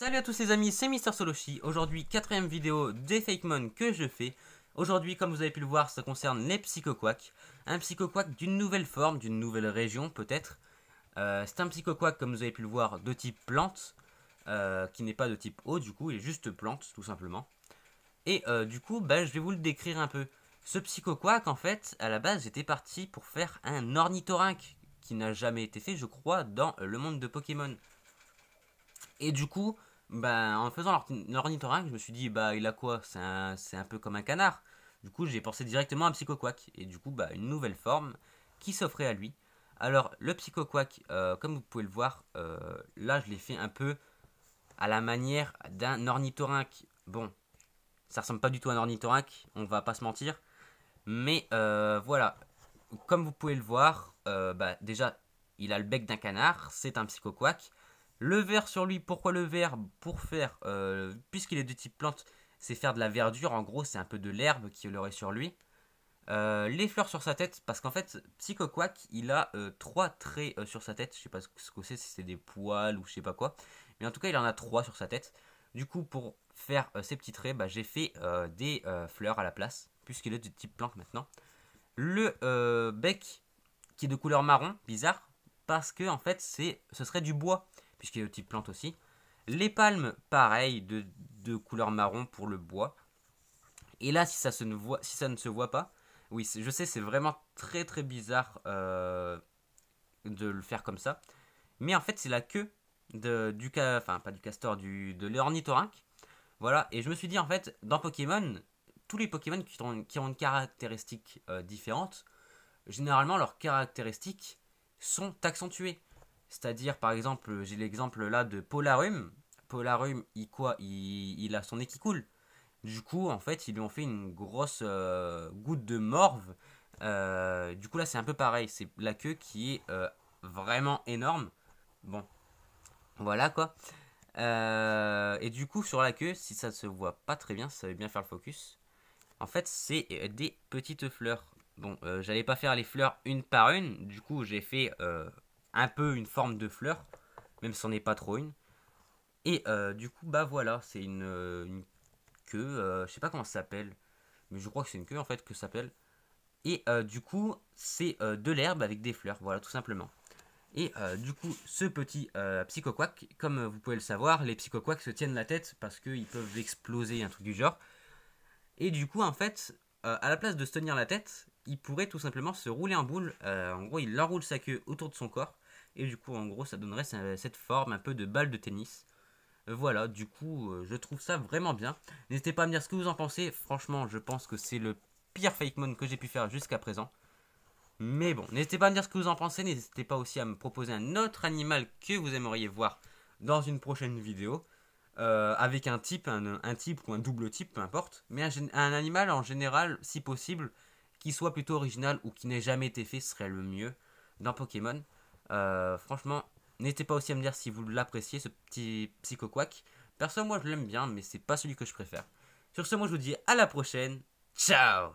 Salut à tous les amis, c'est Mister Soloshi. Aujourd'hui, quatrième vidéo des Fakemon que je fais. Aujourd'hui, comme vous avez pu le voir, ça concerne les psychoquacks. Un psychoquack d'une nouvelle forme, d'une nouvelle région peut-être. Euh, c'est un psychoquack, comme vous avez pu le voir, de type plante, euh, qui n'est pas de type eau du coup, il est juste plante tout simplement. Et euh, du coup, bah, je vais vous le décrire un peu. Ce psychoquack, en fait, à la base, j'étais parti pour faire un ornithorynque qui n'a jamais été fait, je crois, dans le monde de Pokémon. Et du coup, ben, en faisant l'ornithorynque, je me suis dit, bah, il a quoi C'est un, peu comme un canard. Du coup, j'ai pensé directement à un psychoquac, et du coup, bah, une nouvelle forme qui s'offrait à lui. Alors, le psychoquac, euh, comme vous pouvez le voir, euh, là, je l'ai fait un peu à la manière d'un ornithorynque. Bon, ça ressemble pas du tout à un ornithorynque, on va pas se mentir. Mais euh, voilà, comme vous pouvez le voir, bah, déjà, il a le bec d'un canard, c'est un psychoquac. Le vert sur lui, pourquoi le vert Pour faire, euh, puisqu'il est de type plante, c'est faire de la verdure, en gros c'est un peu de l'herbe qui aurait sur lui. Euh, les fleurs sur sa tête, parce qu'en fait, Psychoquack, il a euh, trois traits sur sa tête. Je sais pas ce que c'est, si c'est des poils ou je sais pas quoi. Mais en tout cas, il en a trois sur sa tête. Du coup, pour faire ces petits traits, bah, j'ai fait des fleurs à la place, puisqu'il est de type plante maintenant. Le bec, qui est de couleur marron, bizarre, parce que en fait, c'est, ce serait du bois puisqu'il y a une type plante aussi. Les palmes, pareil, de, couleur marron pour le bois. Et là, si ça, se ne, voit, si ça ne se voit pas, oui, je sais, c'est vraiment très très bizarre euh, de le faire comme ça. Mais en fait, c'est la queue de, du, enfin pas du castor, du, de l'ornithorynque. Voilà, et je me suis dit en fait, dans Pokémon, tous les Pokémon qui ont, qui ont une caractéristique euh, différente, généralement leurs caractéristiques sont accentuées. C'est-à-dire, par exemple, j'ai l'exemple là de Polarum. Polarum, il, quoi, il, a son nez qui coule. Du coup, en fait, ils lui ont fait une grosse euh, goutte de morve. Euh, du coup, là, c'est un peu pareil. C'est la queue qui est euh, vraiment énorme. Bon, voilà quoi. et du coup, sur la queue, si ça ne se voit pas très bien, ça veut bien faire le focus. En fait, c'est des petites fleurs. Bon, j'allais pas faire les fleurs une par une. Du coup, j'ai fait un peu une forme de fleur, même si on n'est pas trop une. Et euh, du coup, bah voilà, c'est une, euh, queue, je euh, je sais pas comment ça s'appelle, mais je crois que c'est une queue en fait que ça s'appelle. Et du coup, c'est de l'herbe avec des fleurs, voilà, tout simplement. Et du coup, ce petit psychoquac, comme vous pouvez le savoir, les psychoquacs se tiennent la tête parce qu'ils peuvent exploser, un truc du genre. Et du coup, en fait, à la place de se tenir la tête, il pourrait tout simplement se rouler en boule. en gros, il enroule sa queue autour de son corps et du coup, en gros, ça donnerait cette forme un peu de balle de tennis. Voilà, du coup, euh, je trouve ça vraiment bien. N'hésitez pas à me dire ce que vous en pensez. Franchement, je pense que c'est le pire fakemon que j'ai pu faire jusqu'à présent. Mais bon, n'hésitez pas à me dire ce que vous en pensez. N'hésitez pas aussi à me proposer un autre animal que vous aimeriez voir dans une prochaine vidéo. Euh, avec un type, un, type ou un double type, peu importe. Mais un, un, animal en général, si possible, qui soit plutôt original ou qui n'ait jamais été fait, serait le mieux dans Pokémon. Euh, franchement, n'hésitez pas aussi à me dire si vous l'appréciez, ce petit psychoquack. Perso, moi, je l'aime bien, mais c'est pas celui que je préfère. Sur ce, moi, je vous dis à la prochaine. Ciao